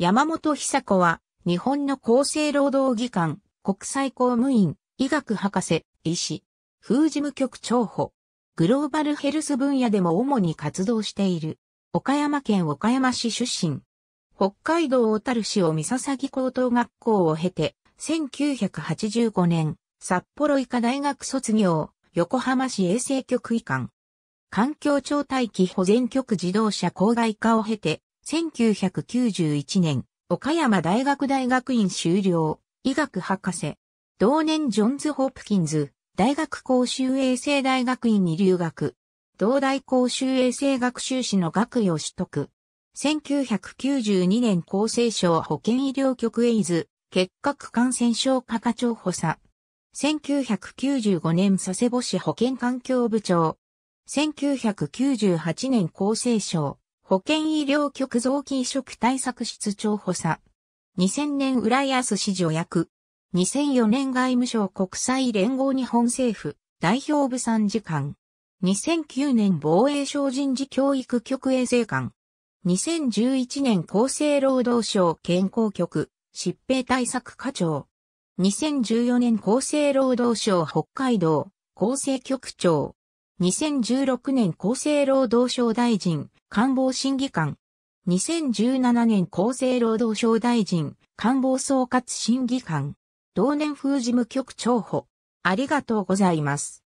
山本久子は、日本の厚生労働技官、国際公務員、医学博士、医師、風事務局長補、グローバルヘルス分野でも主に活動している、岡山県岡山市出身、北海道小樽市を三笹木高等学校を経て、1985年、札幌医科大学卒業、横浜市衛生局医官、環境庁待機保全局自動車公害化を経て、1991年、岡山大学大学院修了、医学博士。同年ジョンズ・ホプキンズ、大学公衆衛生大学院に留学。同大公衆衛生学修士の学位を取得。1992年厚生省保健医療局エイズ、結核感染症科課長補佐。1995年佐世保市保健環境部長。1998年厚生省、保健医療局臓器移植対策室長補佐。2000年浦安市助役。2004年外務省国際連合日本政府代表部参事官。2009年防衛省人事教育局衛生官。2011年厚生労働省健康局疾病対策課長。2014年厚生労働省北海道厚生局長。2016年厚生労働省大臣、官房審議官。2017年厚生労働省大臣、官房総括審議官。同年風事務局長補。ありがとうございます。